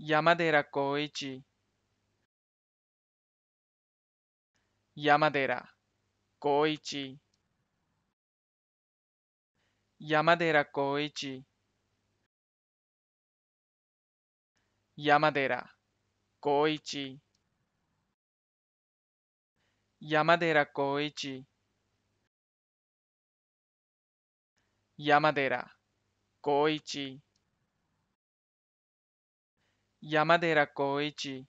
山寺宏一山寺宏一山寺宏一山寺宏一山寺宏一山寺宏一山寺宏一